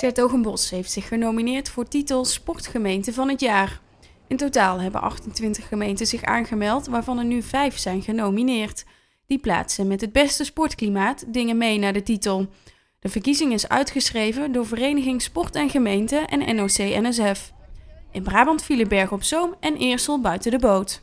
Sertogenbos heeft zich genomineerd voor titel Sportgemeente van het jaar. In totaal hebben 28 gemeenten zich aangemeld, waarvan er nu 5 zijn genomineerd. Die plaatsen met het beste sportklimaat dingen mee naar de titel. De verkiezing is uitgeschreven door Vereniging Sport en Gemeente en NOC-NSF. In Brabant vielen Berg op Zoom en Eersel buiten de boot.